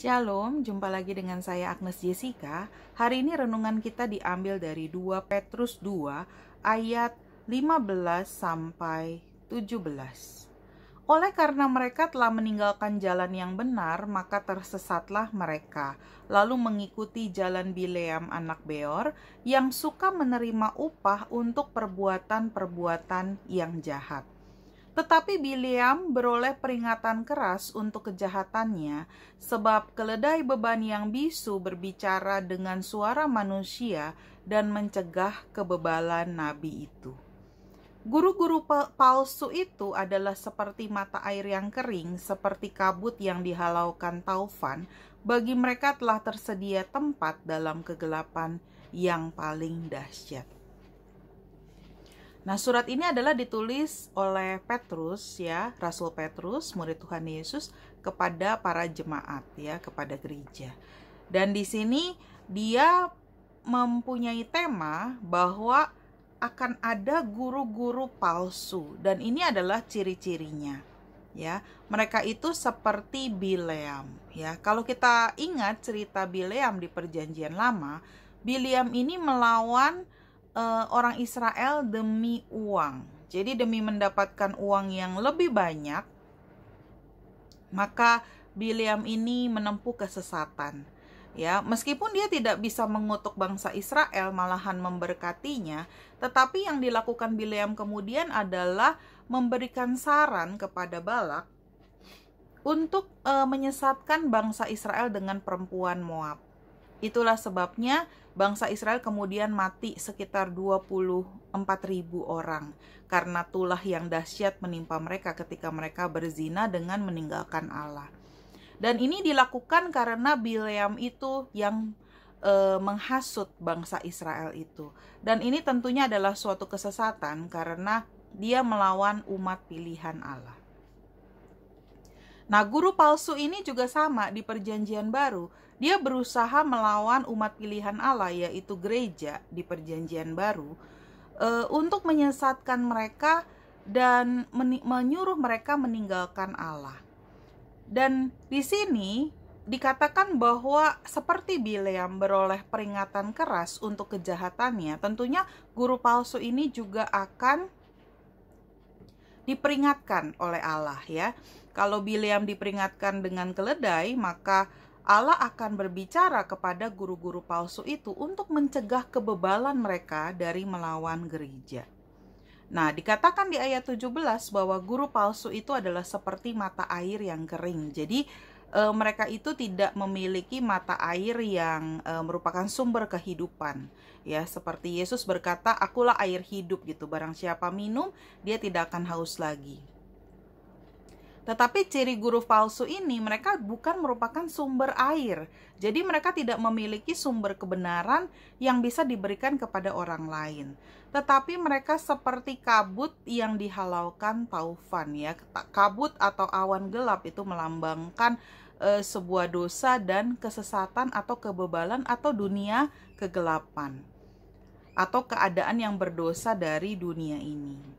Shalom, jumpa lagi dengan saya Agnes Jessica. Hari ini renungan kita diambil dari 2 Petrus 2 ayat 15 sampai 17. Oleh karena mereka telah meninggalkan jalan yang benar, maka tersesatlah mereka, lalu mengikuti jalan Bileam anak Beor yang suka menerima upah untuk perbuatan-perbuatan yang jahat tetapi Biliam beroleh peringatan keras untuk kejahatannya, sebab keledai beban yang bisu berbicara dengan suara manusia dan mencegah kebebalan nabi itu. Guru-guru palsu itu adalah seperti mata air yang kering, seperti kabut yang dihalaukan taufan. Bagi mereka telah tersedia tempat dalam kegelapan yang paling dahsyat. Nah, surat ini adalah ditulis oleh Petrus ya, Rasul Petrus, murid Tuhan Yesus kepada para jemaat ya, kepada gereja. Dan di sini dia mempunyai tema bahwa akan ada guru-guru palsu dan ini adalah ciri-cirinya ya. Mereka itu seperti Bileam ya. Kalau kita ingat cerita Bileam di Perjanjian Lama, Bileam ini melawan uh, orang Israel demi uang. Jadi demi mendapatkan uang yang lebih banyak, maka Biliam ini menempuh kesesatan. Ya, meskipun dia tidak bisa mengutuk bangsa Israel, malahan memberkatinya, tetapi yang dilakukan Bileam kemudian adalah memberikan saran kepada Balak untuk e, menyesatkan bangsa Israel dengan perempuan Moab. Itulah sebabnya bangsa Israel kemudian mati sekitar 24.000 orang karena tulah yang dahsyat menimpa mereka ketika mereka berzina dengan meninggalkan Allah. Dan ini dilakukan karena Bileam itu yang e, menghasut bangsa Israel itu. Dan ini tentunya adalah suatu kesesatan karena dia melawan umat pilihan Allah. Nah, guru palsu ini juga sama di Perjanjian Baru. Dia berusaha melawan umat pilihan Allah, yaitu gereja di Perjanjian Baru, e, untuk menyesatkan mereka dan men menyuruh mereka meninggalkan Allah. Dan di sini dikatakan bahwa seperti Bileam beroleh peringatan keras untuk kejahatannya, tentunya guru palsu ini juga akan diperingatkan oleh Allah ya. Kalau Bileam diperingatkan dengan keledai, maka Allah akan berbicara kepada guru-guru palsu itu untuk mencegah kebebalan mereka dari melawan gereja. Nah, dikatakan di ayat 17 bahwa guru palsu itu adalah seperti mata air yang kering. Jadi, e, mereka itu tidak memiliki mata air yang e, merupakan sumber kehidupan ya seperti Yesus berkata akulah air hidup gitu barang siapa minum dia tidak akan haus lagi tetapi ciri guru palsu ini mereka bukan merupakan sumber air. Jadi mereka tidak memiliki sumber kebenaran yang bisa diberikan kepada orang lain. Tetapi mereka seperti kabut yang dihalaukan taufan ya. Kabut atau awan gelap itu melambangkan e, sebuah dosa dan kesesatan atau kebebalan atau dunia kegelapan atau keadaan yang berdosa dari dunia ini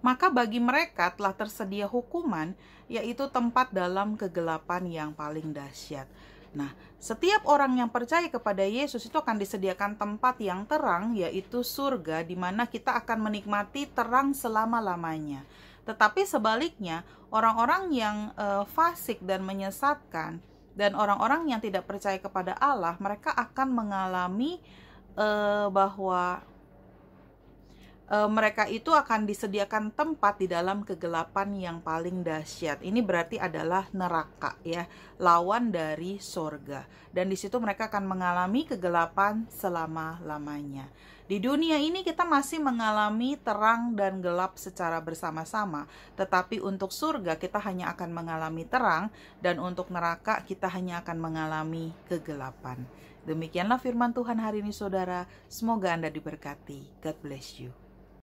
maka bagi mereka telah tersedia hukuman, yaitu tempat dalam kegelapan yang paling dahsyat. Nah, setiap orang yang percaya kepada Yesus itu akan disediakan tempat yang terang, yaitu surga, di mana kita akan menikmati terang selama-lamanya. Tetapi sebaliknya, orang-orang yang e, fasik dan menyesatkan, dan orang-orang yang tidak percaya kepada Allah, mereka akan mengalami e, bahwa e, mereka itu akan disediakan tempat di dalam kegelapan yang paling dahsyat. Ini berarti adalah neraka ya, lawan dari sorga. Dan di situ mereka akan mengalami kegelapan selama-lamanya. Di dunia ini kita masih mengalami terang dan gelap secara bersama-sama, tetapi untuk surga kita hanya akan mengalami terang dan untuk neraka kita hanya akan mengalami kegelapan. Demikianlah firman Tuhan hari ini saudara, semoga Anda diberkati. God bless you.